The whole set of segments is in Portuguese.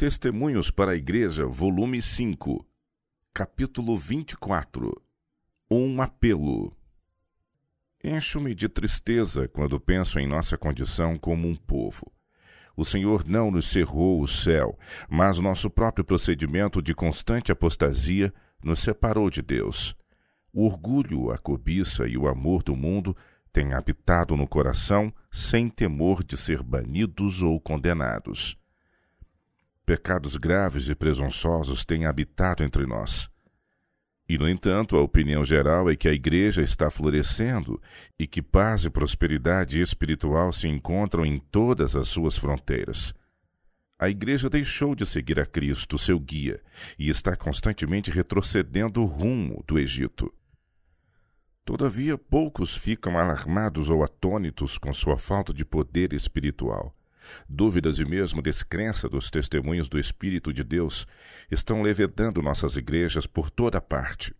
Testemunhos para a Igreja, volume 5, capítulo 24. Um apelo. Encho-me de tristeza quando penso em nossa condição como um povo. O Senhor não nos cerrou o céu, mas nosso próprio procedimento de constante apostasia nos separou de Deus. O orgulho, a cobiça e o amor do mundo têm habitado no coração sem temor de ser banidos ou condenados pecados graves e presunçosos têm habitado entre nós. E, no entanto, a opinião geral é que a igreja está florescendo e que paz e prosperidade espiritual se encontram em todas as suas fronteiras. A igreja deixou de seguir a Cristo, seu guia, e está constantemente retrocedendo o rumo do Egito. Todavia, poucos ficam alarmados ou atônitos com sua falta de poder espiritual. Dúvidas e mesmo descrença dos testemunhos do Espírito de Deus estão levedando nossas igrejas por toda parte.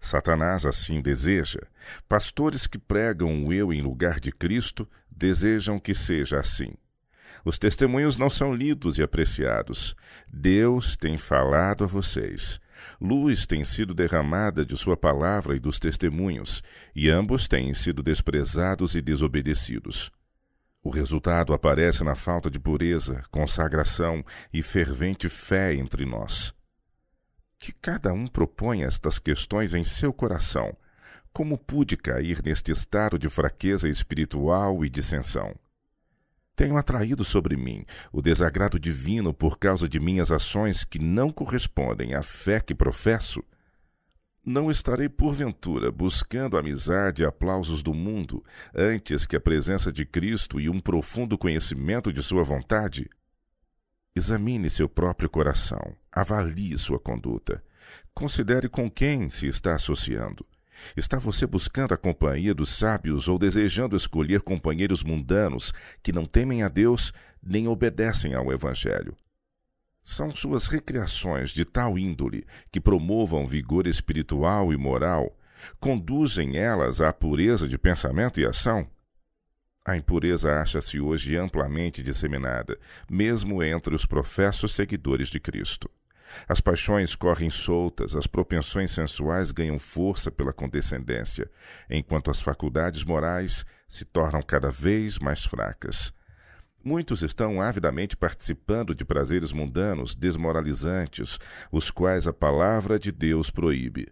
Satanás assim deseja. Pastores que pregam o eu em lugar de Cristo desejam que seja assim. Os testemunhos não são lidos e apreciados. Deus tem falado a vocês. Luz tem sido derramada de Sua palavra e dos testemunhos, e ambos têm sido desprezados e desobedecidos. O resultado aparece na falta de pureza, consagração e fervente fé entre nós. Que cada um proponha estas questões em seu coração. Como pude cair neste estado de fraqueza espiritual e dissensão? Tenho atraído sobre mim o desagrado divino por causa de minhas ações que não correspondem à fé que professo? Não estarei, porventura, buscando amizade e aplausos do mundo, antes que a presença de Cristo e um profundo conhecimento de Sua vontade? Examine seu próprio coração, avalie sua conduta. Considere com quem se está associando. Está você buscando a companhia dos sábios ou desejando escolher companheiros mundanos que não temem a Deus nem obedecem ao Evangelho? São suas recriações de tal índole que promovam vigor espiritual e moral, conduzem elas à pureza de pensamento e ação? A impureza acha-se hoje amplamente disseminada, mesmo entre os professos seguidores de Cristo. As paixões correm soltas, as propensões sensuais ganham força pela condescendência, enquanto as faculdades morais se tornam cada vez mais fracas. Muitos estão avidamente participando de prazeres mundanos desmoralizantes, os quais a palavra de Deus proíbe.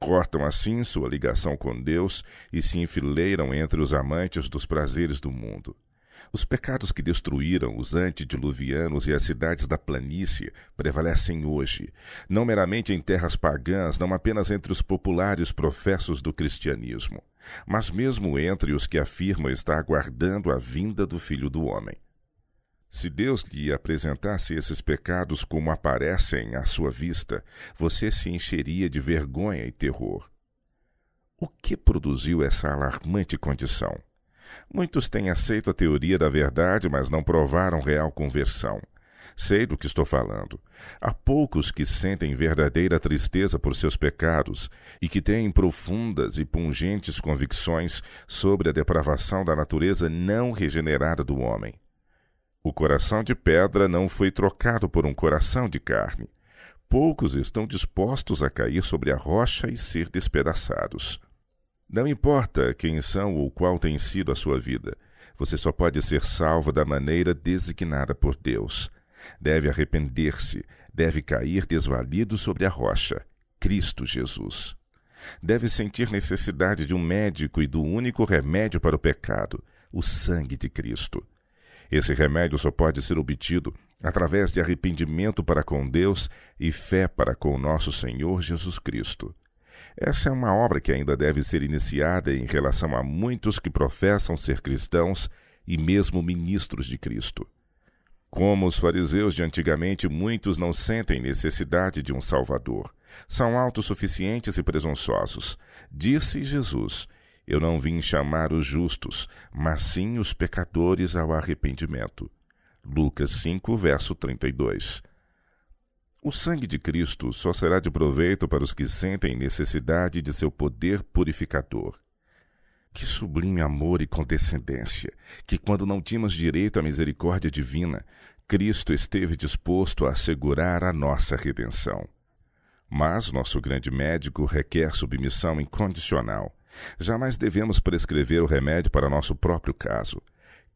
Cortam assim sua ligação com Deus e se enfileiram entre os amantes dos prazeres do mundo. Os pecados que destruíram os antediluvianos e as cidades da planície prevalecem hoje, não meramente em terras pagãs, não apenas entre os populares professos do cristianismo, mas mesmo entre os que afirmam estar aguardando a vinda do Filho do Homem. Se Deus lhe apresentasse esses pecados como aparecem à sua vista, você se encheria de vergonha e terror. O que produziu essa alarmante condição? Muitos têm aceito a teoria da verdade, mas não provaram real conversão. Sei do que estou falando. Há poucos que sentem verdadeira tristeza por seus pecados e que têm profundas e pungentes convicções sobre a depravação da natureza não regenerada do homem. O coração de pedra não foi trocado por um coração de carne. Poucos estão dispostos a cair sobre a rocha e ser despedaçados. Não importa quem são ou qual tem sido a sua vida, você só pode ser salvo da maneira designada por Deus. Deve arrepender-se, deve cair desvalido sobre a rocha, Cristo Jesus. Deve sentir necessidade de um médico e do único remédio para o pecado, o sangue de Cristo. Esse remédio só pode ser obtido através de arrependimento para com Deus e fé para com o nosso Senhor Jesus Cristo. Essa é uma obra que ainda deve ser iniciada em relação a muitos que professam ser cristãos e mesmo ministros de Cristo. Como os fariseus de antigamente, muitos não sentem necessidade de um Salvador. São autossuficientes e presunçosos. Disse Jesus: Eu não vim chamar os justos, mas sim os pecadores ao arrependimento. Lucas 5, verso 32. O sangue de Cristo só será de proveito para os que sentem necessidade de seu poder purificador. Que sublime amor e condescendência, que quando não tínhamos direito à misericórdia divina, Cristo esteve disposto a assegurar a nossa redenção. Mas nosso grande médico requer submissão incondicional. Jamais devemos prescrever o remédio para nosso próprio caso.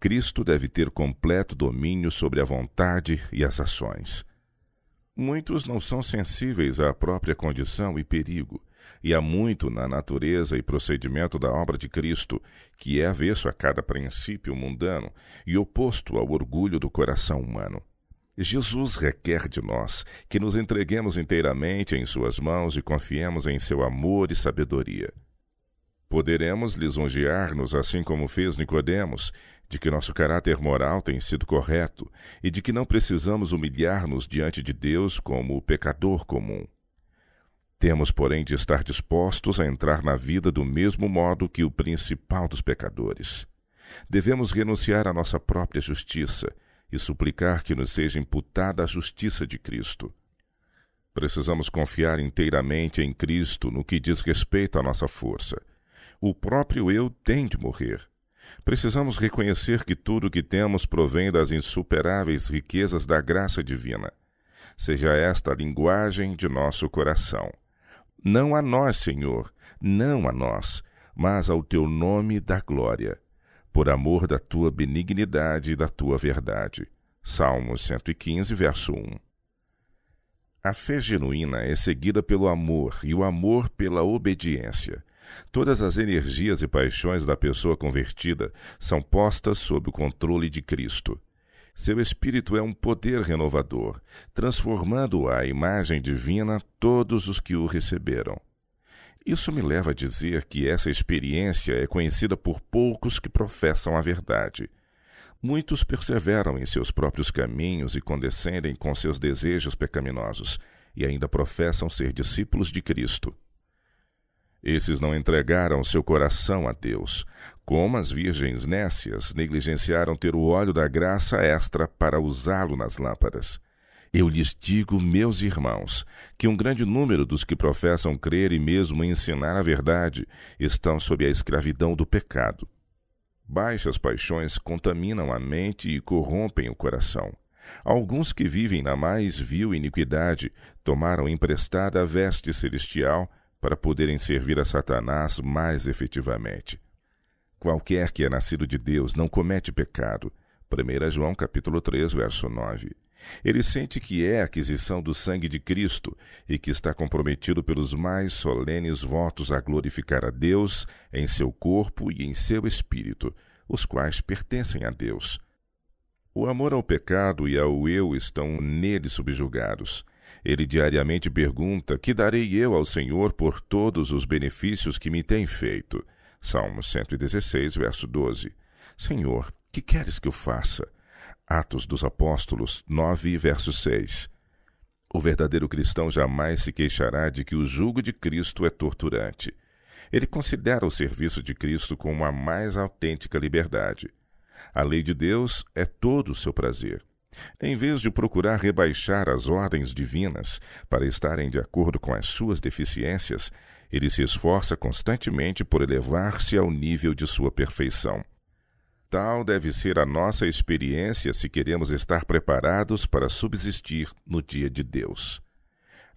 Cristo deve ter completo domínio sobre a vontade e as ações. Muitos não são sensíveis à própria condição e perigo, e há muito na natureza e procedimento da obra de Cristo que é avesso a cada princípio mundano e oposto ao orgulho do coração humano. Jesus requer de nós que nos entreguemos inteiramente em Suas mãos e confiemos em seu amor e sabedoria. Poderemos lisonjear-nos assim como fez Nicodemos, de que nosso caráter moral tem sido correto e de que não precisamos humilhar-nos diante de Deus como o pecador comum. Temos, porém, de estar dispostos a entrar na vida do mesmo modo que o principal dos pecadores. Devemos renunciar à nossa própria justiça e suplicar que nos seja imputada a justiça de Cristo. Precisamos confiar inteiramente em Cristo no que diz respeito à nossa força. O próprio eu tem de morrer Precisamos reconhecer que tudo o que temos provém das insuperáveis riquezas da graça divina. Seja esta a linguagem de nosso coração. Não a nós, Senhor, não a nós, mas ao teu nome da glória, por amor da tua benignidade e da tua verdade. Salmos 115, verso 1. A fé genuína é seguida pelo amor e o amor pela obediência. Todas as energias e paixões da pessoa convertida são postas sob o controle de Cristo. Seu espírito é um poder renovador, transformando à imagem divina todos os que o receberam. Isso me leva a dizer que essa experiência é conhecida por poucos que professam a verdade. Muitos perseveram em seus próprios caminhos e condescendem com seus desejos pecaminosos, e ainda professam ser discípulos de Cristo. Esses não entregaram seu coração a Deus, como as virgens nécias negligenciaram ter o óleo da graça extra para usá-lo nas lâmpadas. Eu lhes digo, meus irmãos, que um grande número dos que professam crer e mesmo ensinar a verdade estão sob a escravidão do pecado. Baixas paixões contaminam a mente e corrompem o coração. Alguns que vivem na mais vil iniquidade tomaram emprestada a veste celestial para poderem servir a Satanás mais efetivamente. Qualquer que é nascido de Deus não comete pecado. 1 João capítulo 3, verso 9. Ele sente que é a aquisição do sangue de Cristo e que está comprometido pelos mais solenes votos a glorificar a Deus em seu corpo e em seu espírito, os quais pertencem a Deus. O amor ao pecado e ao eu estão nele subjugados. Ele diariamente pergunta: Que darei eu ao Senhor por todos os benefícios que me tem feito? Salmo 116, verso 12. Senhor, que queres que eu faça? Atos dos Apóstolos 9, verso 6. O verdadeiro cristão jamais se queixará de que o jugo de Cristo é torturante. Ele considera o serviço de Cristo como a mais autêntica liberdade. A lei de Deus é todo o seu prazer. Em vez de procurar rebaixar as ordens divinas para estarem de acordo com as suas deficiências, ele se esforça constantemente por elevar-se ao nível de sua perfeição. Tal deve ser a nossa experiência se queremos estar preparados para subsistir no dia de Deus.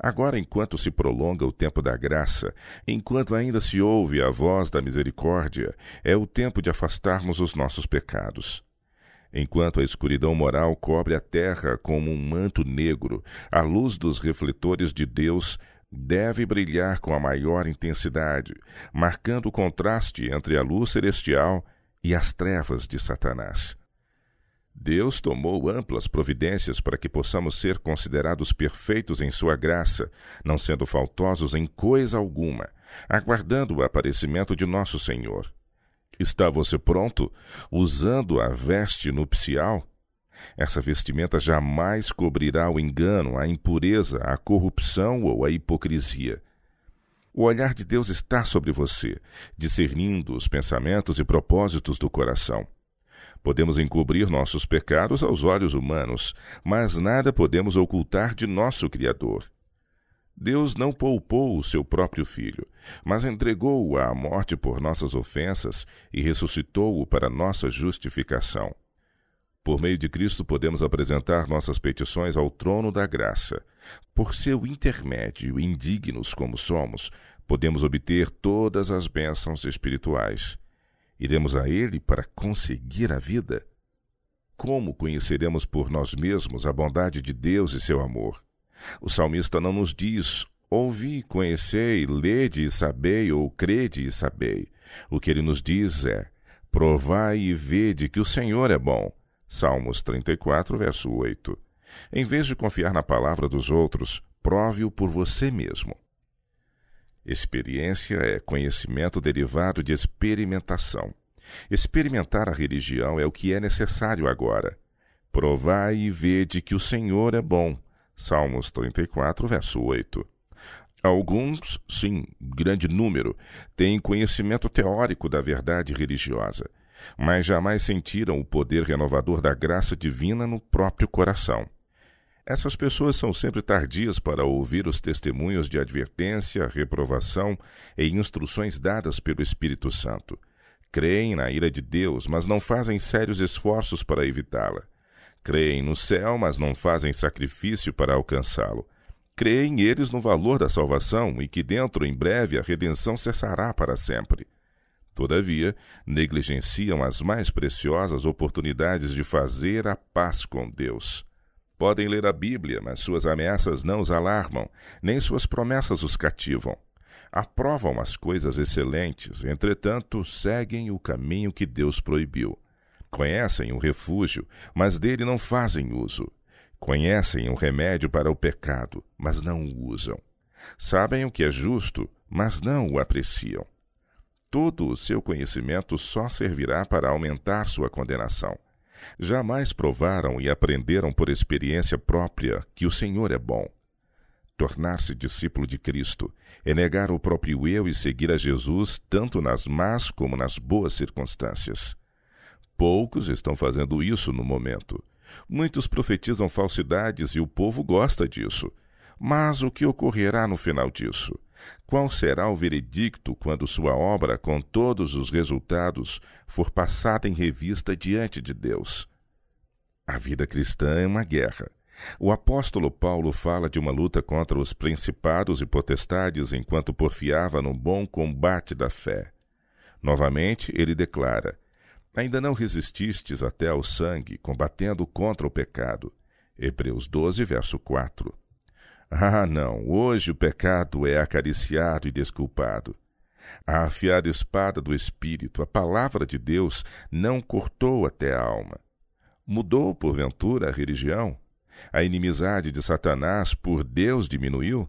Agora, enquanto se prolonga o tempo da graça, enquanto ainda se ouve a voz da misericórdia, é o tempo de afastarmos os nossos pecados. Enquanto a escuridão moral cobre a terra como um manto negro, a luz dos refletores de Deus deve brilhar com a maior intensidade, marcando o contraste entre a luz celestial e as trevas de Satanás. Deus tomou amplas providências para que possamos ser considerados perfeitos em Sua graça, não sendo faltosos em coisa alguma, aguardando o aparecimento de nosso Senhor. Está você pronto? Usando a veste nupcial? Essa vestimenta jamais cobrirá o engano, a impureza, a corrupção ou a hipocrisia. O olhar de Deus está sobre você, discernindo os pensamentos e propósitos do coração. Podemos encobrir nossos pecados aos olhos humanos, mas nada podemos ocultar de nosso Criador. Deus não poupou o seu próprio filho, mas entregou-o à morte por nossas ofensas e ressuscitou-o para nossa justificação. Por meio de Cristo podemos apresentar nossas petições ao trono da graça. Por seu intermédio, indignos como somos, podemos obter todas as bênçãos espirituais. Iremos a Ele para conseguir a vida? Como conheceremos por nós mesmos a bondade de Deus e seu amor? O salmista não nos diz: ouvi, conhecei, lede e sabei, ou crede e sabei. O que ele nos diz é: provai e vede que o Senhor é bom. Salmos 34, verso 8. Em vez de confiar na palavra dos outros, prove-o por você mesmo. Experiência é conhecimento derivado de experimentação. Experimentar a religião é o que é necessário agora. Provai e vede que o Senhor é bom. Salmos 34, verso 8. Alguns, sim, grande número, têm conhecimento teórico da verdade religiosa, mas jamais sentiram o poder renovador da graça divina no próprio coração. Essas pessoas são sempre tardias para ouvir os testemunhos de advertência, reprovação e instruções dadas pelo Espírito Santo. Creem na ira de Deus, mas não fazem sérios esforços para evitá-la. Creem no céu, mas não fazem sacrifício para alcançá-lo. Creem eles no valor da salvação e que dentro em breve a redenção cessará para sempre. Todavia, negligenciam as mais preciosas oportunidades de fazer a paz com Deus. Podem ler a Bíblia, mas suas ameaças não os alarmam, nem suas promessas os cativam. Aprovam as coisas excelentes, entretanto, seguem o caminho que Deus proibiu. Conhecem o refúgio, mas dele não fazem uso. Conhecem o remédio para o pecado, mas não o usam. Sabem o que é justo, mas não o apreciam. Todo o seu conhecimento só servirá para aumentar sua condenação. Jamais provaram e aprenderam por experiência própria que o Senhor é bom. Tornar-se discípulo de Cristo é negar o próprio eu e seguir a Jesus tanto nas más como nas boas circunstâncias. Poucos estão fazendo isso no momento. Muitos profetizam falsidades e o povo gosta disso. Mas o que ocorrerá no final disso? Qual será o veredicto quando sua obra, com todos os resultados, for passada em revista diante de Deus? A vida cristã é uma guerra. O apóstolo Paulo fala de uma luta contra os principados e potestades enquanto porfiava no bom combate da fé. Novamente, ele declara: Ainda não resististes até ao sangue, combatendo contra o pecado. Hebreus 12, verso 4. Ah, não, hoje o pecado é acariciado e desculpado. A afiada espada do Espírito, a palavra de Deus, não cortou até a alma. Mudou, porventura, a religião? A inimizade de Satanás por Deus diminuiu?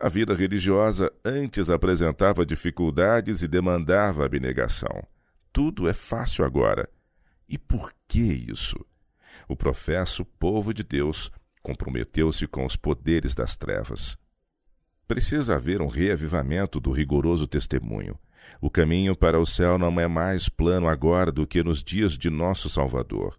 A vida religiosa antes apresentava dificuldades e demandava abnegação. Tudo é fácil agora. E por que isso? O professo povo de Deus comprometeu-se com os poderes das trevas. Precisa haver um reavivamento do rigoroso testemunho. O caminho para o céu não é mais plano agora do que nos dias de nosso Salvador.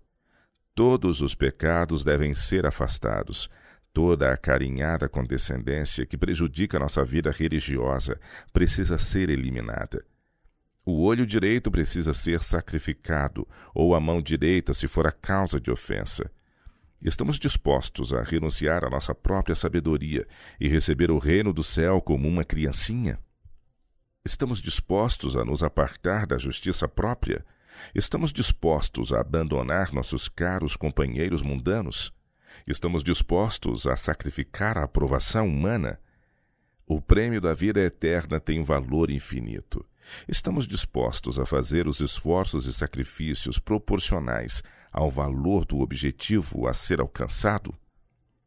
Todos os pecados devem ser afastados, toda a carinhada condescendência que prejudica nossa vida religiosa precisa ser eliminada. O olho direito precisa ser sacrificado, ou a mão direita, se for a causa de ofensa. Estamos dispostos a renunciar à nossa própria sabedoria e receber o reino do céu como uma criancinha? Estamos dispostos a nos apartar da justiça própria? Estamos dispostos a abandonar nossos caros companheiros mundanos? Estamos dispostos a sacrificar a aprovação humana? O prêmio da vida eterna tem valor infinito. Estamos dispostos a fazer os esforços e sacrifícios proporcionais ao valor do objetivo a ser alcançado?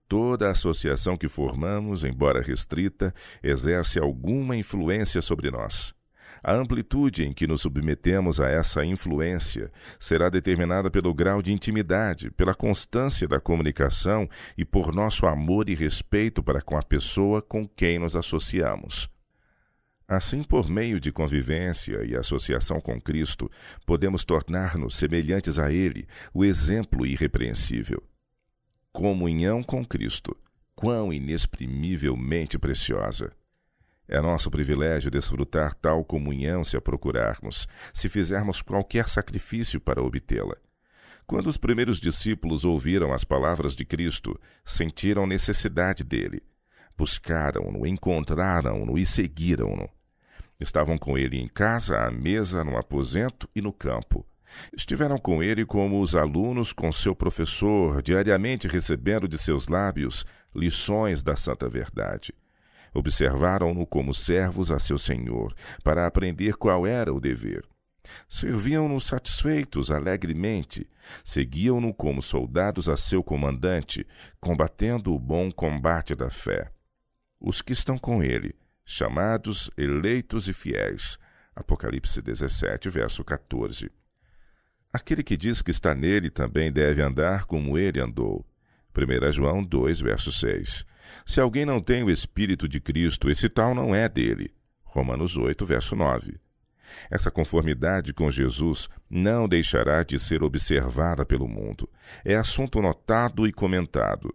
Toda associação que formamos, embora restrita, exerce alguma influência sobre nós. A amplitude em que nos submetemos a essa influência será determinada pelo grau de intimidade, pela constância da comunicação e por nosso amor e respeito para com a pessoa com quem nos associamos. Assim, por meio de convivência e associação com Cristo, podemos tornar-nos semelhantes a Ele, o exemplo irrepreensível. Comunhão com Cristo, quão inexprimivelmente preciosa! É nosso privilégio desfrutar tal comunhão se a procurarmos, se fizermos qualquer sacrifício para obtê-la. Quando os primeiros discípulos ouviram as palavras de Cristo, sentiram necessidade dele. Buscaram-no, encontraram-no e seguiram-no. Estavam com ele em casa, à mesa, no aposento e no campo. Estiveram com ele como os alunos com seu professor, diariamente recebendo de seus lábios lições da santa verdade. Observaram-no como servos a seu senhor, para aprender qual era o dever. Serviam-no satisfeitos, alegremente. Seguiam-no como soldados a seu comandante, combatendo o bom combate da fé. Os que estão com ele chamados, eleitos e fiéis. Apocalipse 17, verso 14. Aquele que diz que está nele também deve andar como ele andou. 1 João 2, verso 6. Se alguém não tem o Espírito de Cristo, esse tal não é dele. Romanos 8, verso 9. Essa conformidade com Jesus não deixará de ser observada pelo mundo. É assunto notado e comentado.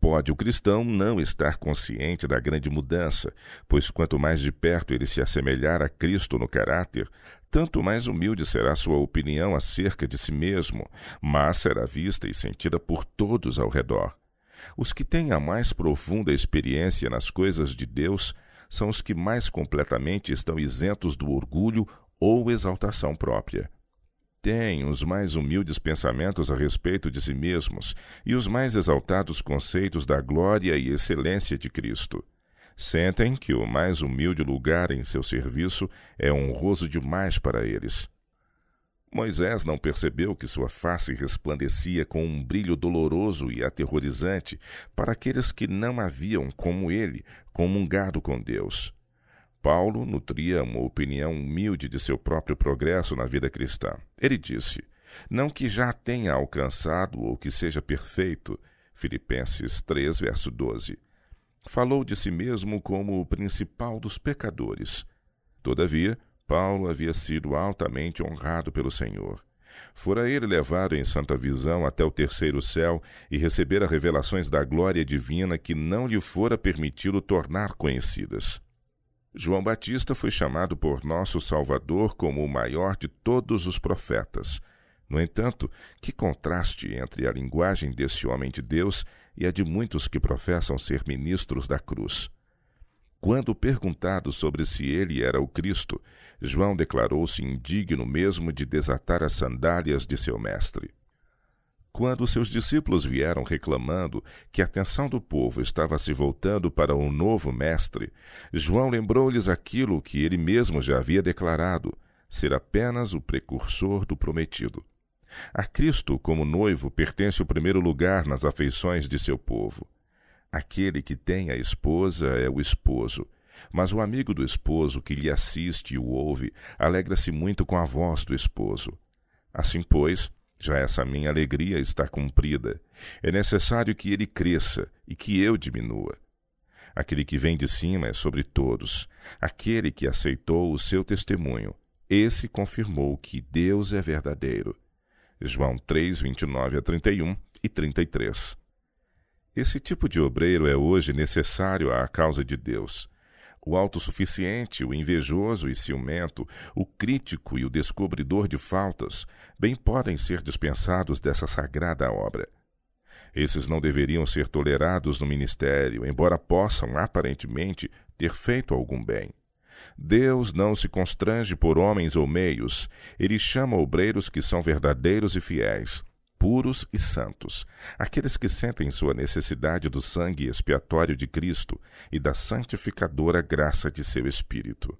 Pode o cristão não estar consciente da grande mudança, pois quanto mais de perto ele se assemelhar a Cristo no caráter, tanto mais humilde será sua opinião acerca de si mesmo, mas será vista e sentida por todos ao redor. Os que têm a mais profunda experiência nas coisas de Deus são os que mais completamente estão isentos do orgulho ou exaltação própria têm os mais humildes pensamentos a respeito de si mesmos e os mais exaltados conceitos da glória e excelência de Cristo. Sentem que o mais humilde lugar em seu serviço é honroso demais para eles. Moisés não percebeu que sua face resplandecia com um brilho doloroso e aterrorizante para aqueles que não haviam, como ele, comungado com Deus. Paulo nutria uma opinião humilde de seu próprio progresso na vida cristã. Ele disse: Não que já tenha alcançado ou que seja perfeito. Filipenses 3, verso 12. Falou de si mesmo como o principal dos pecadores. Todavia, Paulo havia sido altamente honrado pelo Senhor. Fora ele levado em santa visão até o terceiro céu e recebera revelações da glória divina que não lhe fora permitido tornar conhecidas. João Batista foi chamado por nosso Salvador como o maior de todos os profetas. No entanto, que contraste entre a linguagem desse homem de Deus e a de muitos que professam ser ministros da cruz. Quando perguntado sobre se ele era o Cristo, João declarou-se indigno mesmo de desatar as sandálias de seu mestre. Quando seus discípulos vieram reclamando que a atenção do povo estava se voltando para um novo mestre, João lembrou-lhes aquilo que ele mesmo já havia declarado: ser apenas o precursor do prometido. A Cristo, como noivo, pertence o primeiro lugar nas afeições de seu povo. Aquele que tem a esposa é o esposo, mas o amigo do esposo que lhe assiste e o ouve alegra-se muito com a voz do esposo. Assim, pois, já essa minha alegria está cumprida. É necessário que ele cresça e que eu diminua. Aquele que vem de cima é sobre todos. Aquele que aceitou o seu testemunho, esse confirmou que Deus é verdadeiro. João 3, 29 a 31 e 33. Esse tipo de obreiro é hoje necessário à causa de Deus. O autossuficiente, o invejoso e ciumento, o crítico e o descobridor de faltas, bem podem ser dispensados dessa sagrada obra. Esses não deveriam ser tolerados no ministério, embora possam, aparentemente, ter feito algum bem. Deus não se constrange por homens ou meios, ele chama obreiros que são verdadeiros e fiéis, puros e santos, aqueles que sentem sua necessidade do sangue expiatório de Cristo e da santificadora graça de seu Espírito.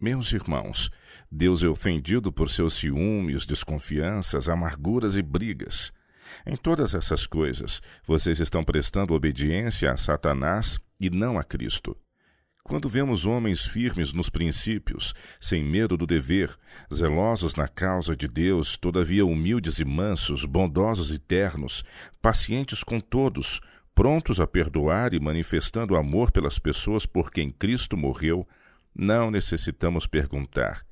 Meus irmãos, Deus é ofendido por seus ciúmes, desconfianças, amarguras e brigas. Em todas essas coisas, vocês estão prestando obediência a Satanás e não a Cristo. Quando vemos homens firmes nos princípios, sem medo do dever, zelosos na causa de Deus, todavia humildes e mansos, bondosos e ternos, pacientes com todos, prontos a perdoar e manifestando amor pelas pessoas por quem Cristo morreu, não necessitamos perguntar: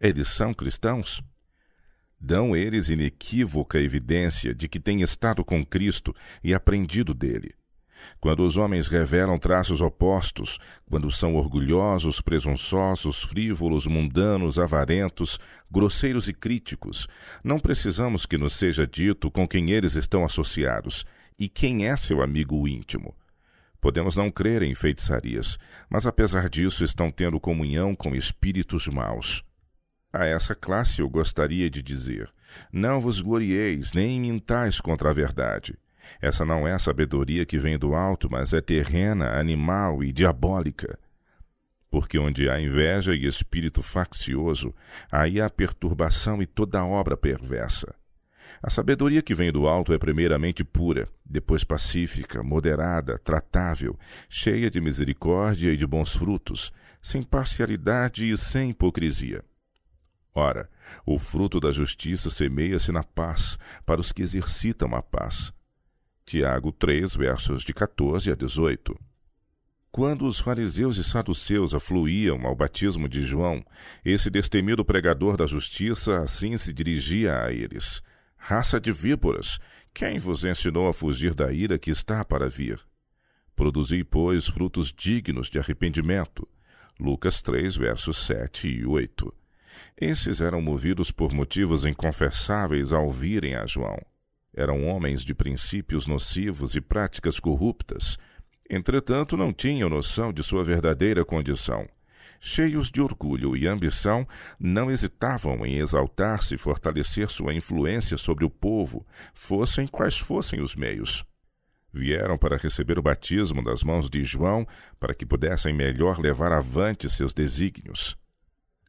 eles são cristãos? Dão eles inequívoca evidência de que têm estado com Cristo e aprendido dele. Quando os homens revelam traços opostos, quando são orgulhosos, presunçosos, frívolos, mundanos, avarentos, grosseiros e críticos, não precisamos que nos seja dito com quem eles estão associados e quem é seu amigo íntimo. Podemos não crer em feitiçarias, mas apesar disso estão tendo comunhão com espíritos maus. A essa classe eu gostaria de dizer: não vos glorieis nem mintais contra a verdade. Essa não é sabedoria que vem do alto, mas é terrena, animal e diabólica. Porque onde há inveja e espírito faccioso, aí há perturbação e toda obra perversa. A sabedoria que vem do alto é primeiramente pura, depois pacífica, moderada, tratável, cheia de misericórdia e de bons frutos, sem parcialidade e sem hipocrisia. Ora, o fruto da justiça semeia-se na paz para os que exercitam a paz. Tiago 3, versos de 14 a 18. Quando os fariseus e saduceus afluíam ao batismo de João, esse destemido pregador da justiça assim se dirigia a eles: Raça de víboras, quem vos ensinou a fugir da ira que está para vir? Produzi, pois, frutos dignos de arrependimento. Lucas 3, versos 7 e 8. Esses eram movidos por motivos inconfessáveis ao virem a João. Eram homens de princípios nocivos e práticas corruptas. Entretanto, não tinham noção de sua verdadeira condição. Cheios de orgulho e ambição, não hesitavam em exaltar-se e fortalecer sua influência sobre o povo, fossem quais fossem os meios. Vieram para receber o batismo das mãos de João, para que pudessem melhor levar avante seus desígnios.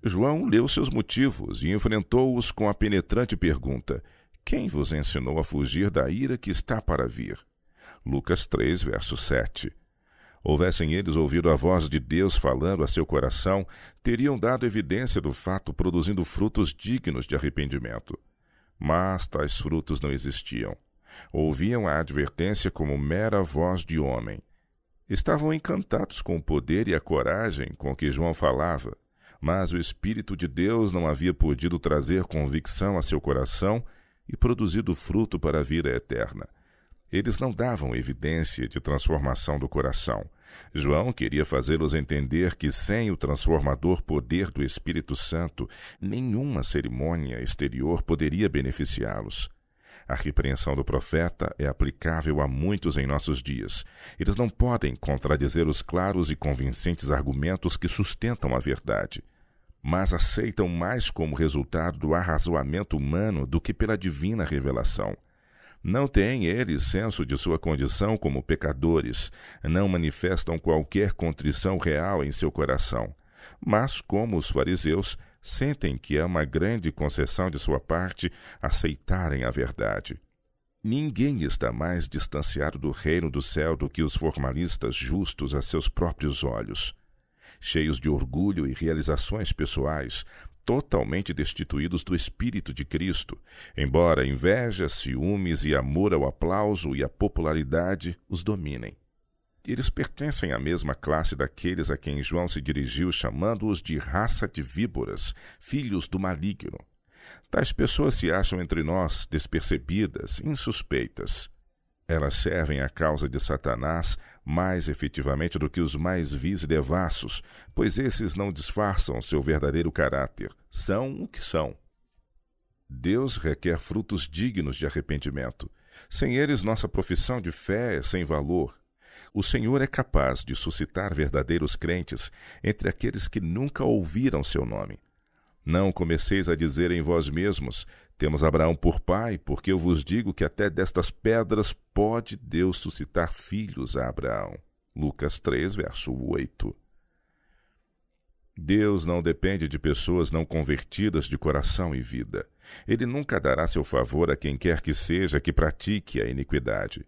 João leu seus motivos e enfrentou-os com a penetrante pergunta: quem vos ensinou a fugir da ira que está para vir? Lucas 3, verso 7. Houvessem eles ouvido a voz de Deus falando a seu coração, teriam dado evidência do fato, produzindo frutos dignos de arrependimento. Mas tais frutos não existiam. Ouviam a advertência como mera voz de homem. Estavam encantados com o poder e a coragem com que João falava, mas o Espírito de Deus não havia podido trazer convicção a seu coração e produzido fruto para a vida eterna. Eles não davam evidência de transformação do coração. João queria fazê-los entender que, sem o transformador poder do Espírito Santo, nenhuma cerimônia exterior poderia beneficiá-los. A repreensão do profeta é aplicável a muitos em nossos dias. Eles não podem contradizer os claros e convincentes argumentos que sustentam a verdade mas aceitam mais como resultado do arrazoamento humano do que pela divina revelação. Não têm eles senso de sua condição como pecadores, não manifestam qualquer contrição real em seu coração. Mas, como os fariseus, sentem que é uma grande concessão de sua parte aceitarem a verdade. Ninguém está mais distanciado do reino do céu do que os formalistas justos a seus próprios olhos cheios de orgulho e realizações pessoais, totalmente destituídos do espírito de Cristo, embora inveja, ciúmes e amor ao aplauso e à popularidade os dominem. Eles pertencem à mesma classe daqueles a quem João se dirigiu chamando-os de raça de víboras, filhos do maligno. Tais pessoas se acham entre nós despercebidas, insuspeitas. Elas servem à causa de Satanás mais efetivamente do que os mais vis e devassos, pois esses não disfarçam seu verdadeiro caráter, são o que são. Deus requer frutos dignos de arrependimento. Sem eles, nossa profissão de fé é sem valor. O Senhor é capaz de suscitar verdadeiros crentes entre aqueles que nunca ouviram seu nome. Não comeceis a dizer em vós mesmos: temos Abraão por pai, porque eu vos digo que até destas pedras pode Deus suscitar filhos a Abraão. Lucas 3, verso 8. Deus não depende de pessoas não convertidas de coração e vida. Ele nunca dará seu favor a quem quer que seja que pratique a iniquidade.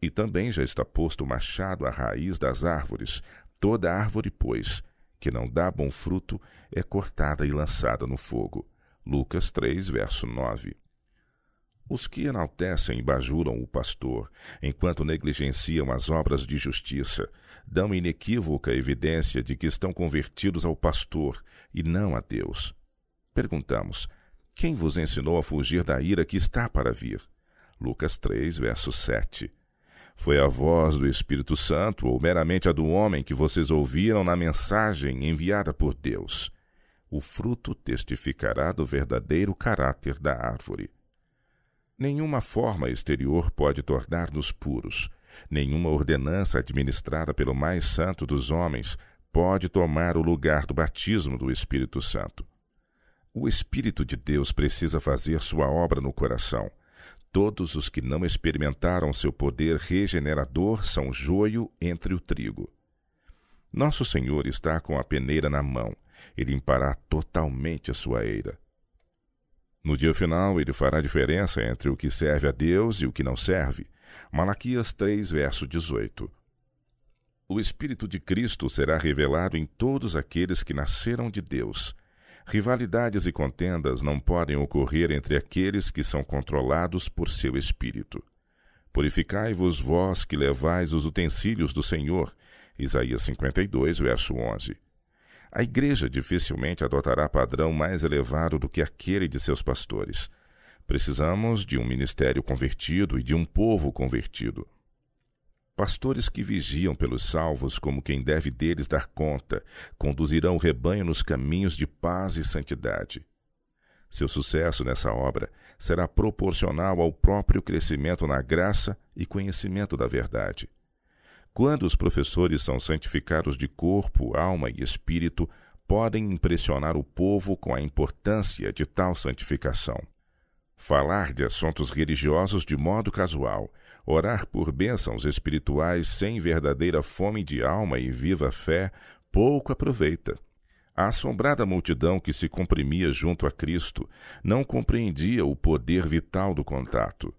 E também já está posto o machado à raiz das árvores. Toda árvore, pois, que não dá bom fruto, é cortada e lançada no fogo. Lucas 3, verso 9. Os que enaltecem e bajuram o pastor, enquanto negligenciam as obras de justiça, dão inequívoca evidência de que estão convertidos ao pastor e não a Deus. Perguntamos: Quem vos ensinou a fugir da ira que está para vir? Lucas 3, verso 7. Foi a voz do Espírito Santo ou meramente a do homem que vocês ouviram na mensagem enviada por Deus? o fruto testificará do verdadeiro caráter da árvore. Nenhuma forma exterior pode tornar-nos puros. Nenhuma ordenança administrada pelo mais santo dos homens pode tomar o lugar do batismo do Espírito Santo. O Espírito de Deus precisa fazer sua obra no coração. Todos os que não experimentaram seu poder regenerador são joio entre o trigo. Nosso Senhor está com a peneira na mão e limpará totalmente a sua eira. No dia final, ele fará diferença entre o que serve a Deus e o que não serve. Malaquias 3, verso 18. O Espírito de Cristo será revelado em todos aqueles que nasceram de Deus. Rivalidades e contendas não podem ocorrer entre aqueles que são controlados por seu Espírito. Purificai-vos vós que levais os utensílios do Senhor. Isaías 52, verso 11. A igreja dificilmente adotará padrão mais elevado do que aquele de seus pastores. Precisamos de um ministério convertido e de um povo convertido. Pastores que vigiam pelos salvos como quem deve deles dar conta, conduzirão o rebanho nos caminhos de paz e santidade. Seu sucesso nessa obra será proporcional ao próprio crescimento na graça e conhecimento da verdade. Quando os professores são santificados de corpo, alma e espírito, podem impressionar o povo com a importância de tal santificação. Falar de assuntos religiosos de modo casual, orar por bênçãos espirituais sem verdadeira fome de alma e viva fé, pouco aproveita. A assombrada multidão que se comprimia junto a Cristo não compreendia o poder vital do contato.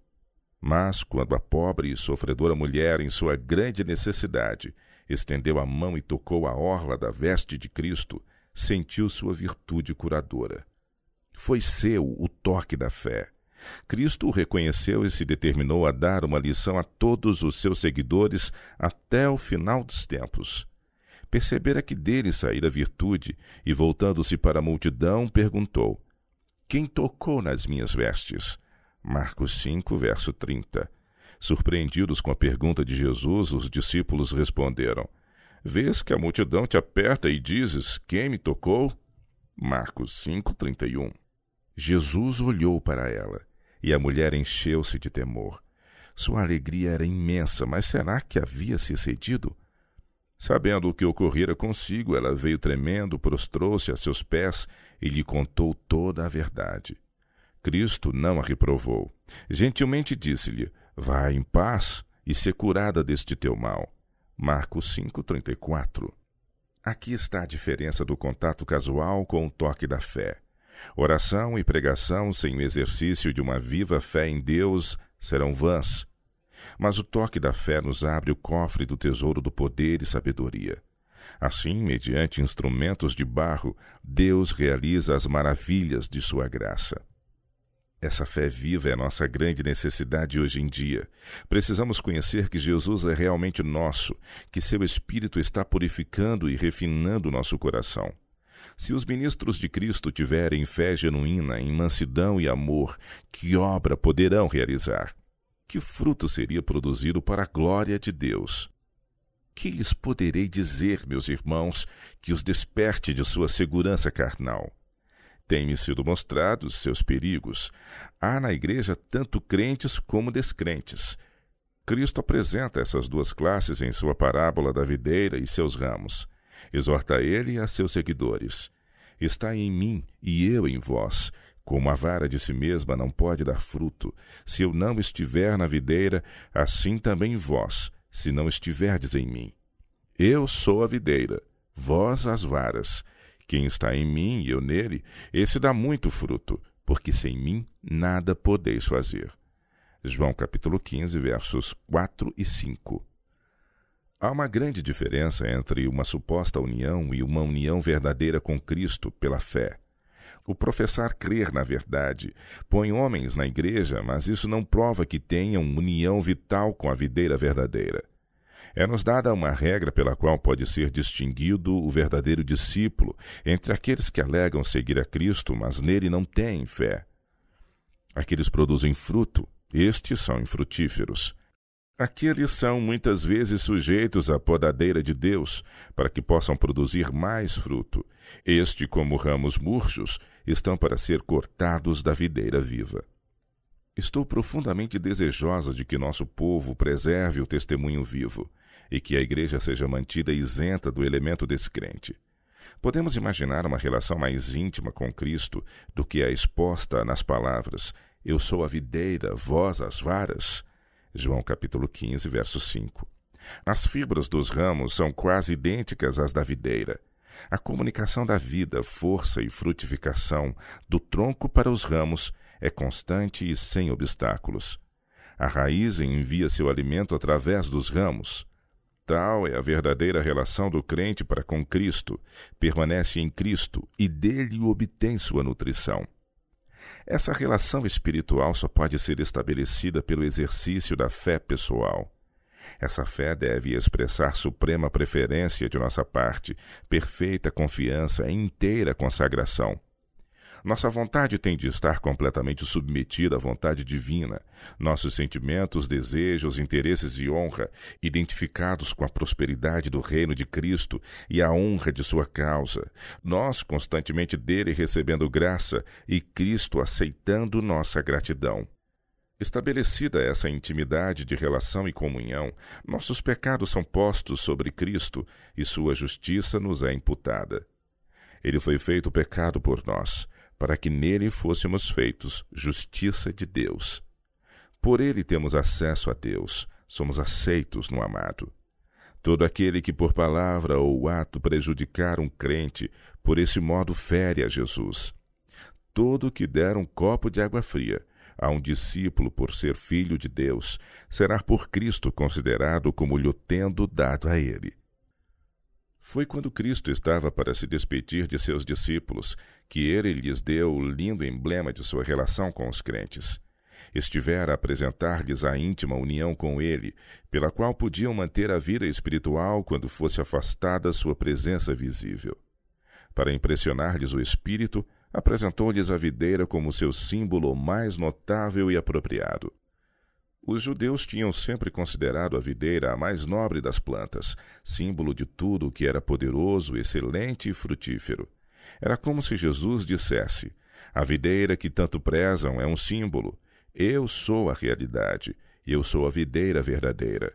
Mas quando a pobre e sofredora mulher, em sua grande necessidade, estendeu a mão e tocou a orla da veste de Cristo, sentiu sua virtude curadora. Foi seu o toque da fé. Cristo o reconheceu e se determinou a dar uma lição a todos os seus seguidores até o final dos tempos. Percebera que dele saíra virtude e, voltando-se para a multidão, perguntou: Quem tocou nas minhas vestes? Marcos 5, verso 30. Surpreendidos com a pergunta de Jesus, os discípulos responderam: Vês que a multidão te aperta e dizes: Quem me tocou? Marcos 5:31. Jesus olhou para ela, e a mulher encheu-se de temor. Sua alegria era imensa, mas será que havia se excedido? Sabendo o que ocorrera consigo, ela veio tremendo, prostrou-se a seus pés e lhe contou toda a verdade. Cristo não a reprovou. Gentilmente disse-lhe: Vá em paz e ser curada deste teu mal. Marcos 5:34. Aqui está a diferença do contato casual com o toque da fé. Oração e pregação sem o exercício de uma viva fé em Deus serão vãs. Mas o toque da fé nos abre o cofre do tesouro do poder e sabedoria. Assim, mediante instrumentos de barro, Deus realiza as maravilhas de sua graça. Essa fé viva é a nossa grande necessidade hoje em dia. Precisamos conhecer que Jesus é realmente nosso, que seu Espírito está purificando e refinando nosso coração. Se os ministros de Cristo tiverem fé genuína em mansidão e amor, que obra poderão realizar? Que fruto seria produzido para a glória de Deus? Que lhes poderei dizer, meus irmãos, que os desperte de sua segurança carnal? têm me sido mostrados seus perigos. Há na igreja tanto crentes como descrentes. Cristo apresenta essas duas classes em sua parábola da videira e seus ramos. Exorta ele a seus seguidores: Está em mim e eu em vós. Como a vara de si mesma não pode dar fruto, se eu não estiver na videira, assim também vós, se não estiverdes em mim. Eu sou a videira, vós as varas. Quem está em mim e eu nele, esse dá muito fruto, porque sem mim nada podeis fazer. João capítulo 15, versos 4 e 5. Há uma grande diferença entre uma suposta união e uma união verdadeira com Cristo pela fé. O professar crer na verdade põe homens na igreja, mas isso não prova que tenham união vital com a videira verdadeira. É-nos dada uma regra pela qual pode ser distinguido o verdadeiro discípulo entre aqueles que alegam seguir a Cristo, mas nele não têm fé. Aqueles produzem fruto, estes são infrutíferos. Aqueles são muitas vezes sujeitos à podadeira de Deus, para que possam produzir mais fruto. Este, como ramos murchos, estão para ser cortados da videira viva. Estou profundamente desejosa de que nosso povo preserve o testemunho vivo e que a igreja seja mantida isenta do elemento descrente. Podemos imaginar uma relação mais íntima com Cristo do que a exposta nas palavras: Eu sou a videira, vós as varas. João capítulo 15, verso 5. As fibras dos ramos são quase idênticas às da videira. A comunicação da vida, força e frutificação do tronco para os ramos é constante e sem obstáculos. A raiz envia seu alimento através dos ramos. Tal é a verdadeira relação do crente para com Cristo. Permanece em Cristo e dele obtém sua nutrição. Essa relação espiritual só pode ser estabelecida pelo exercício da fé pessoal. Essa fé deve expressar suprema preferência de nossa parte, perfeita confiança e inteira consagração. Nossa vontade tem de estar completamente submetida à vontade divina. Nossos sentimentos, desejos, interesses e honra, identificados com a prosperidade do reino de Cristo e a honra de sua causa. Nós constantemente dele recebendo graça e Cristo aceitando nossa gratidão. Estabelecida essa intimidade de relação e comunhão, nossos pecados são postos sobre Cristo e sua justiça nos é imputada. Ele foi feito pecado por nós, para que nele fôssemos feitos justiça de Deus. Por ele temos acesso a Deus, somos aceitos no amado. Todo aquele que por palavra ou ato prejudicar um crente, por esse modo fere a Jesus. Todo que der um copo de água fria a um discípulo por ser filho de Deus, será por Cristo considerado como lhe tendo dado a ele. Foi quando Cristo estava para se despedir de seus discípulos que ele lhes deu o lindo emblema de sua relação com os crentes. Estivera a apresentar-lhes a íntima união com ele, pela qual podiam manter a vida espiritual quando fosse afastada sua presença visível. Para impressionar-lhes o espírito, apresentou-lhes a videira como seu símbolo mais notável e apropriado. Os judeus tinham sempre considerado a videira a mais nobre das plantas, símbolo de tudo o que era poderoso, excelente e frutífero. Era como se Jesus dissesse: A videira que tanto prezam é um símbolo. Eu sou a realidade, eu sou a videira verdadeira.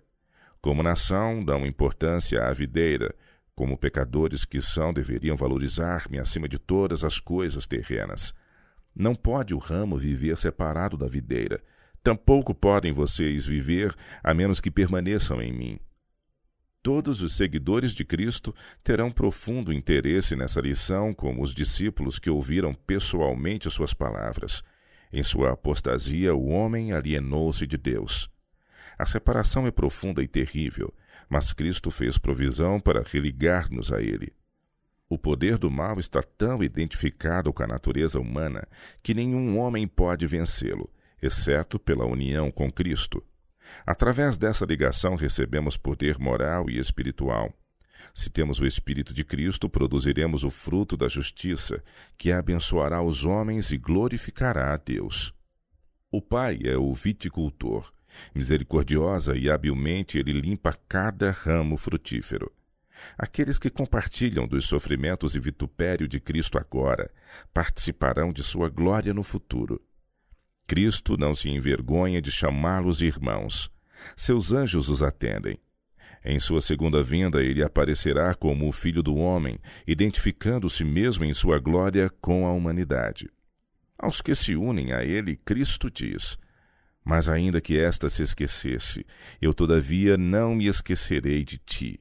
Como nação, dão importância à videira, como pecadores que são, deveriam valorizar-me acima de todas as coisas terrenas. Não pode o ramo viver separado da videira Tampouco podem vocês viver a menos que permaneçam em mim. Todos os seguidores de Cristo terão profundo interesse nessa lição, como os discípulos que ouviram pessoalmente suas palavras. Em sua apostasia, o homem alienou-se de Deus. A separação é profunda e terrível, mas Cristo fez provisão para religar-nos a Ele. O poder do mal está tão identificado com a natureza humana que nenhum homem pode vencê-lo exceto pela união com Cristo. Através dessa ligação recebemos poder moral e espiritual. Se temos o Espírito de Cristo, produziremos o fruto da justiça, que abençoará os homens e glorificará a Deus. O Pai é o viticultor. Misericordiosa e habilmente ele limpa cada ramo frutífero. Aqueles que compartilham dos sofrimentos e vitupério de Cristo agora participarão de sua glória no futuro. Cristo não se envergonha de chamá-los irmãos. Seus anjos os atendem. Em sua segunda vinda, ele aparecerá como o Filho do Homem, identificando-se mesmo em sua glória com a humanidade. Aos que se unem a ele, Cristo diz: Mas ainda que esta se esquecesse, eu todavia não me esquecerei de ti.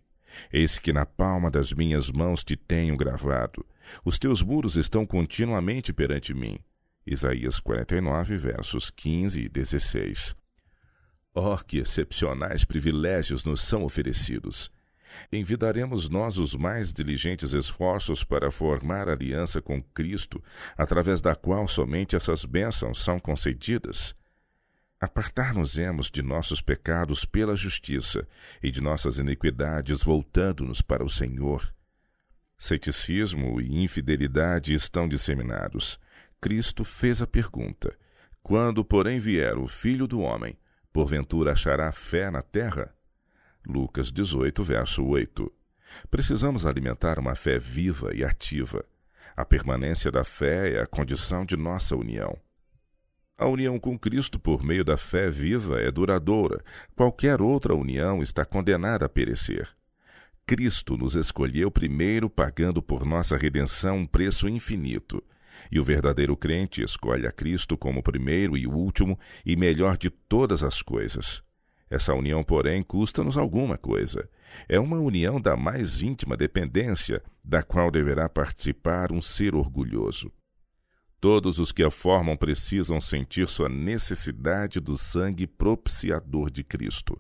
Eis que na palma das minhas mãos te tenho gravado. Os teus muros estão continuamente perante mim. Isaías 49, versos 15 e 16. Oh, que excepcionais privilégios nos são oferecidos! Envidaremos nós os mais diligentes esforços para formar aliança com Cristo, através da qual somente essas bênçãos são concedidas. Apartar-nos-emos de nossos pecados pela justiça e de nossas iniquidades, voltando-nos para o Senhor. Ceticismo e infidelidade estão disseminados. Cristo fez a pergunta: Quando, porém, vier o Filho do Homem, porventura achará fé na terra? Lucas 18, verso 8. Precisamos alimentar uma fé viva e ativa. A permanência da fé é a condição de nossa união. A união com Cristo por meio da fé viva é duradoura. Qualquer outra união está condenada a perecer. Cristo nos escolheu primeiro pagando por nossa redenção um preço infinito. E o verdadeiro crente escolhe a Cristo como primeiro e último e melhor de todas as coisas. Essa união, porém, custa-nos alguma coisa. É uma união da mais íntima dependência, da qual deverá participar um ser orgulhoso. Todos os que a formam precisam sentir sua necessidade do sangue propiciador de Cristo.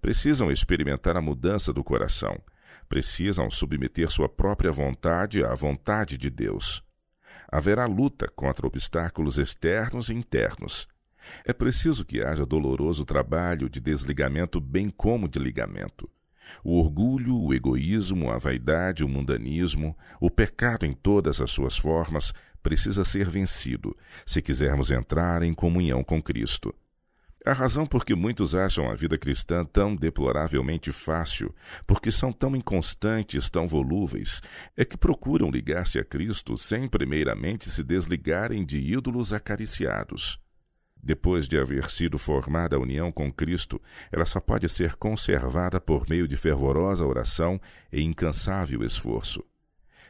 Precisam experimentar a mudança do coração. Precisam submeter sua própria vontade à vontade de Deus haverá luta contra obstáculos externos e internos. É preciso que haja doloroso trabalho de desligamento, bem como de ligamento. O orgulho, o egoísmo, a vaidade, o mundanismo, o pecado em todas as suas formas, precisa ser vencido, se quisermos entrar em comunhão com Cristo. A razão por que muitos acham a vida cristã tão deploravelmente fácil, porque são tão inconstantes, tão volúveis, é que procuram ligar-se a Cristo sem primeiramente se desligarem de ídolos acariciados. Depois de haver sido formada a união com Cristo, ela só pode ser conservada por meio de fervorosa oração e incansável esforço.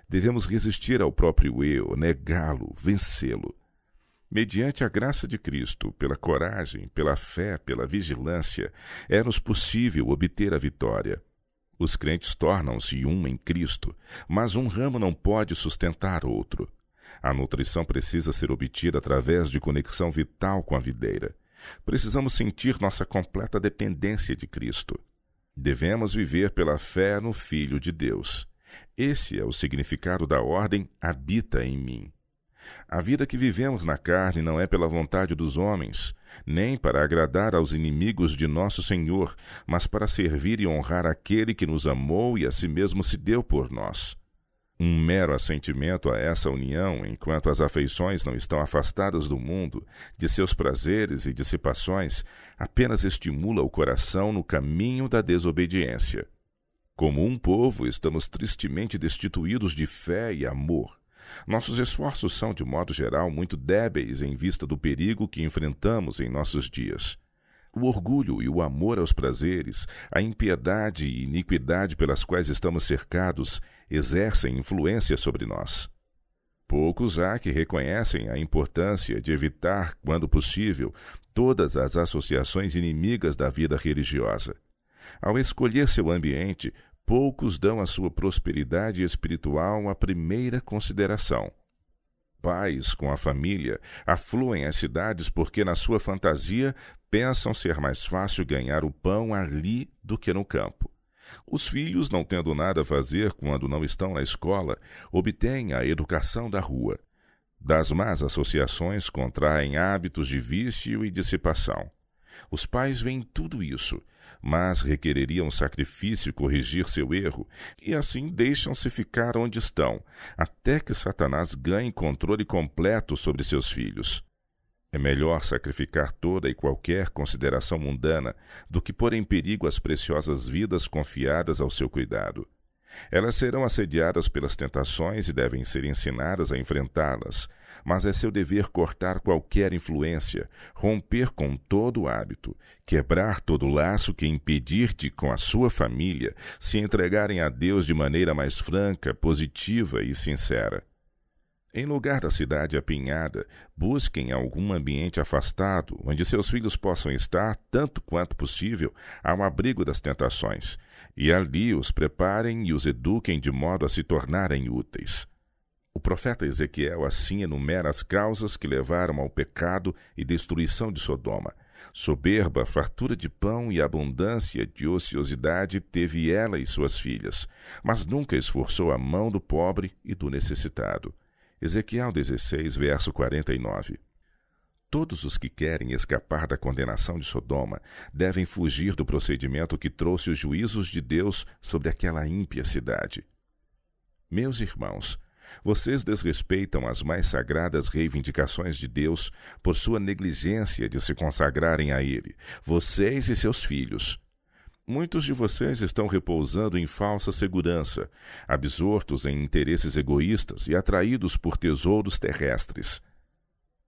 Devemos resistir ao próprio eu, negá-lo, vencê-lo mediante a graça de Cristo, pela coragem, pela fé, pela vigilância, é-nos possível obter a vitória. Os crentes tornam-se um em Cristo, mas um ramo não pode sustentar outro. A nutrição precisa ser obtida através de conexão vital com a videira. Precisamos sentir nossa completa dependência de Cristo. Devemos viver pela fé no Filho de Deus. Esse é o significado da ordem habita em mim. A vida que vivemos na carne não é pela vontade dos homens, nem para agradar aos inimigos de nosso Senhor, mas para servir e honrar aquele que nos amou e a si mesmo se deu por nós. Um mero assentimento a essa união, enquanto as afeições não estão afastadas do mundo, de seus prazeres e dissipações, apenas estimula o coração no caminho da desobediência. Como um povo, estamos tristemente destituídos de fé e amor nossos esforços são, de modo geral, muito débeis em vista do perigo que enfrentamos em nossos dias. O orgulho e o amor aos prazeres, a impiedade e iniquidade pelas quais estamos cercados, exercem influência sobre nós. Poucos há que reconhecem a importância de evitar, quando possível, todas as associações inimigas da vida religiosa. Ao escolher seu ambiente, poucos dão à sua prosperidade espiritual a primeira consideração. Pais com a família afluem às cidades porque, na sua fantasia, pensam ser mais fácil ganhar o pão ali do que no campo. Os filhos, não tendo nada a fazer quando não estão na escola, obtêm a educação da rua. Das más associações contraem hábitos de vício e dissipação. Os pais veem tudo isso mas requereria um sacrifício corrigir seu erro, e assim deixam-se ficar onde estão, até que Satanás ganhe controle completo sobre seus filhos. É melhor sacrificar toda e qualquer consideração mundana do que pôr em perigo as preciosas vidas confiadas ao seu cuidado. Elas serão assediadas pelas tentações e devem ser ensinadas a enfrentá-las, mas é seu dever cortar qualquer influência, romper com todo o hábito, quebrar todo o laço que impedir-te com a sua família se entregarem a Deus de maneira mais franca, positiva e sincera. Em lugar da cidade apinhada, busquem algum ambiente afastado onde seus filhos possam estar, tanto quanto possível, ao abrigo das tentações, e ali os preparem e os eduquem de modo a se tornarem úteis. O profeta Ezequiel assim enumera as causas que levaram ao pecado e destruição de Sodoma. Soberba, fartura de pão e abundância de ociosidade teve ela e suas filhas, mas nunca esforçou a mão do pobre e do necessitado. Ezequiel 16, verso 49. Todos os que querem escapar da condenação de Sodoma devem fugir do procedimento que trouxe os juízos de Deus sobre aquela ímpia cidade. Meus irmãos, vocês desrespeitam as mais sagradas reivindicações de Deus por sua negligência de se consagrarem a Ele, vocês e seus filhos. Muitos de vocês estão repousando em falsa segurança, absortos em interesses egoístas e atraídos por tesouros terrestres.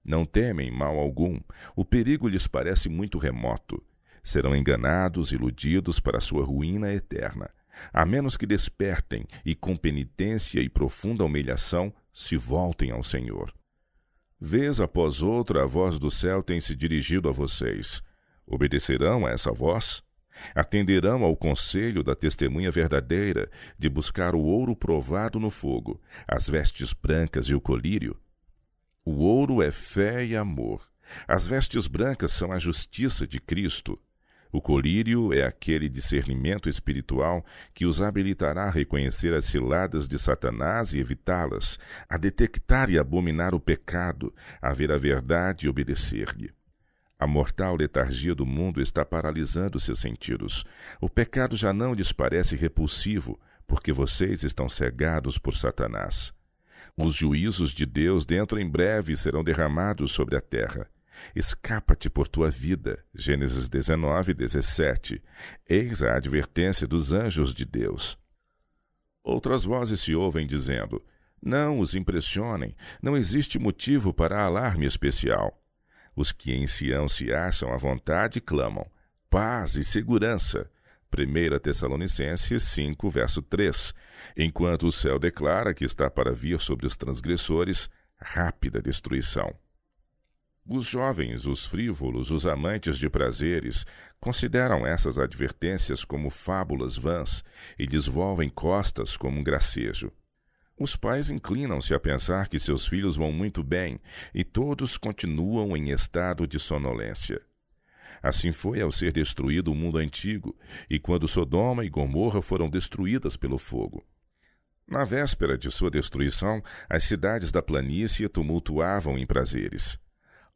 Não temem mal algum, o perigo lhes parece muito remoto. Serão enganados, iludidos para sua ruína eterna, a menos que despertem e, com penitência e profunda humilhação, se voltem ao Senhor. Vez após outra, a voz do céu tem se dirigido a vocês. Obedecerão a essa voz? Atenderão ao conselho da testemunha verdadeira de buscar o ouro provado no fogo, as vestes brancas e o colírio. O ouro é fé e amor. As vestes brancas são a justiça de Cristo. O colírio é aquele discernimento espiritual que os habilitará a reconhecer as ciladas de Satanás e evitá-las, a detectar e abominar o pecado, a ver a verdade e obedecer-lhe. A mortal letargia do mundo está paralisando seus sentidos. O pecado já não lhes parece repulsivo, porque vocês estão cegados por Satanás. Os juízos de Deus dentro em breve serão derramados sobre a terra. Escapa-te por tua vida. Gênesis 19, 17. Eis a advertência dos anjos de Deus. Outras vozes se ouvem dizendo: Não os impressionem, não existe motivo para alarme especial. Os que em Sião se acham à vontade clamam paz e segurança. 1 Tessalonicenses 5, verso 3. Enquanto o céu declara que está para vir sobre os transgressores rápida destruição. Os jovens, os frívolos, os amantes de prazeres consideram essas advertências como fábulas vãs e volvem costas como um gracejo. Os pais inclinam-se a pensar que seus filhos vão muito bem e todos continuam em estado de sonolência. Assim foi ao ser destruído o mundo antigo e quando Sodoma e Gomorra foram destruídas pelo fogo. Na véspera de sua destruição, as cidades da planície tumultuavam em prazeres.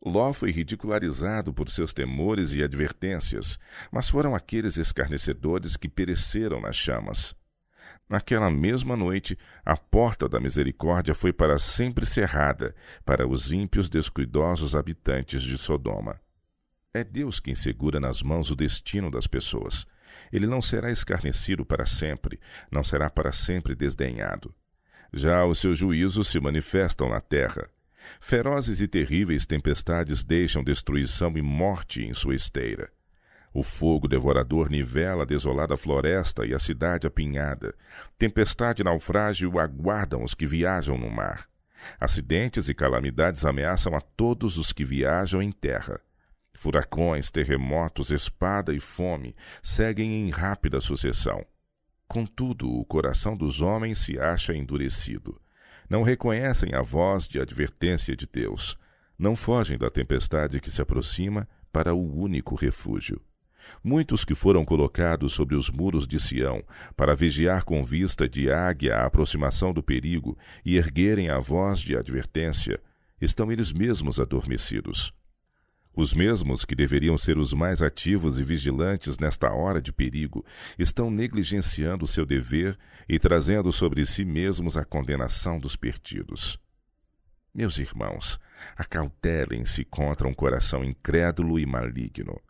Ló foi ridicularizado por seus temores e advertências, mas foram aqueles escarnecedores que pereceram nas chamas. Naquela mesma noite, a porta da misericórdia foi para sempre cerrada para os ímpios descuidosos habitantes de Sodoma. É Deus quem segura nas mãos o destino das pessoas. Ele não será escarnecido para sempre, não será para sempre desdenhado. Já os seus juízos se manifestam na terra. Ferozes e terríveis tempestades deixam destruição e morte em sua esteira. O fogo devorador nivela a desolada floresta e a cidade apinhada. Tempestade e naufrágio aguardam os que viajam no mar. Acidentes e calamidades ameaçam a todos os que viajam em terra. Furacões, terremotos, espada e fome seguem em rápida sucessão. Contudo, o coração dos homens se acha endurecido. Não reconhecem a voz de advertência de Deus. Não fogem da tempestade que se aproxima para o único refúgio. Muitos que foram colocados sobre os muros de Sião, para vigiar com vista de águia a aproximação do perigo e erguerem a voz de advertência, estão eles mesmos adormecidos. Os mesmos que deveriam ser os mais ativos e vigilantes nesta hora de perigo estão negligenciando seu dever e trazendo sobre si mesmos a condenação dos perdidos. Meus irmãos, acautelem-se contra um coração incrédulo e maligno.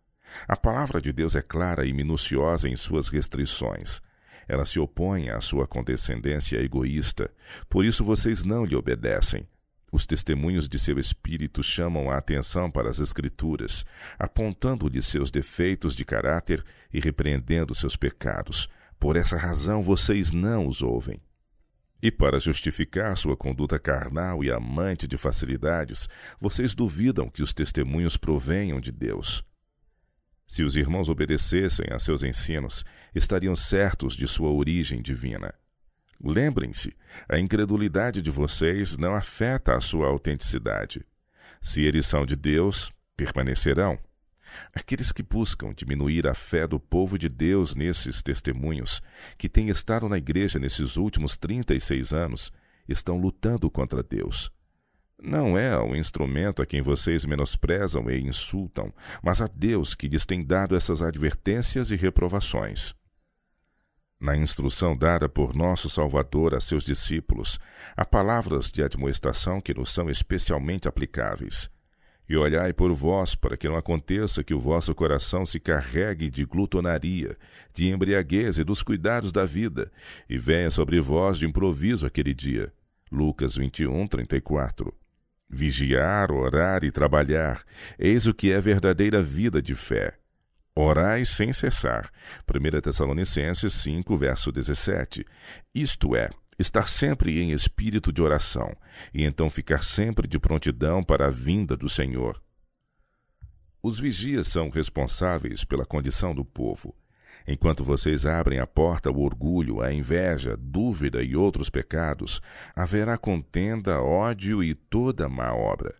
A palavra de Deus é clara e minuciosa em suas restrições. Ela se opõe à sua condescendência egoísta, por isso vocês não lhe obedecem. Os testemunhos de seu espírito chamam a atenção para as Escrituras, apontando-lhe seus defeitos de caráter e repreendendo seus pecados. Por essa razão vocês não os ouvem. E para justificar sua conduta carnal e amante de facilidades, vocês duvidam que os testemunhos provenham de Deus. Se os irmãos obedecessem a seus ensinos, estariam certos de sua origem divina. Lembrem-se, a incredulidade de vocês não afeta a sua autenticidade. Se eles são de Deus, permanecerão. Aqueles que buscam diminuir a fé do povo de Deus nesses testemunhos, que têm estado na igreja nesses últimos 36 anos, estão lutando contra Deus. Não é ao instrumento a quem vocês menosprezam e insultam, mas a Deus que lhes tem dado essas advertências e reprovações. Na instrução dada por nosso Salvador a seus discípulos, há palavras de admoestação que nos são especialmente aplicáveis. E olhai por vós, para que não aconteça que o vosso coração se carregue de glutonaria, de embriaguez e dos cuidados da vida, e venha sobre vós de improviso aquele dia. Lucas 21, 34. Vigiar, orar e trabalhar, eis o que é verdadeira vida de fé. Orai sem cessar. 1 Tessalonicenses 5, verso 17. Isto é, estar sempre em espírito de oração, e então ficar sempre de prontidão para a vinda do Senhor. Os vigias são responsáveis pela condição do povo. Enquanto vocês abrem a porta ao orgulho, à inveja, dúvida e outros pecados, haverá contenda, ódio e toda má obra.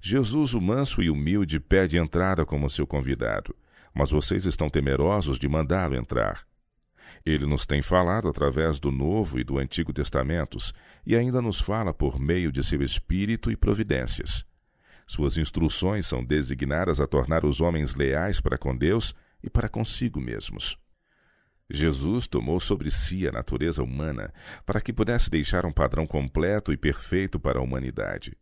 Jesus, o manso e humilde, pede entrada como seu convidado, mas vocês estão temerosos de mandá-lo entrar. Ele nos tem falado através do Novo e do Antigo Testamentos e ainda nos fala por meio de seu Espírito e providências. Suas instruções são designadas a tornar os homens leais para com Deus e para consigo mesmos. Jesus tomou sobre si a natureza humana para que pudesse deixar um padrão completo e perfeito para a humanidade.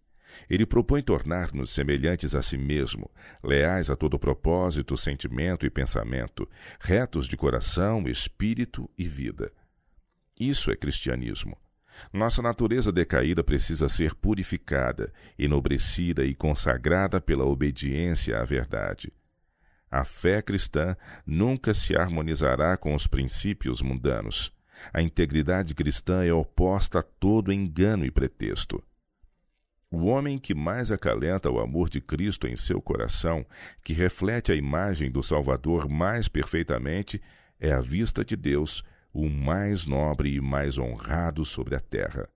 Ele propõe tornar-nos semelhantes a si mesmo, leais a todo propósito, sentimento e pensamento, retos de coração, espírito e vida. Isso é cristianismo. Nossa natureza decaída precisa ser purificada, enobrecida e consagrada pela obediência à verdade. A fé cristã nunca se harmonizará com os princípios mundanos. A integridade cristã é oposta a todo engano e pretexto. O homem que mais acalenta o amor de Cristo em seu coração, que reflete a imagem do Salvador mais perfeitamente, é à vista de Deus o mais nobre e mais honrado sobre a terra.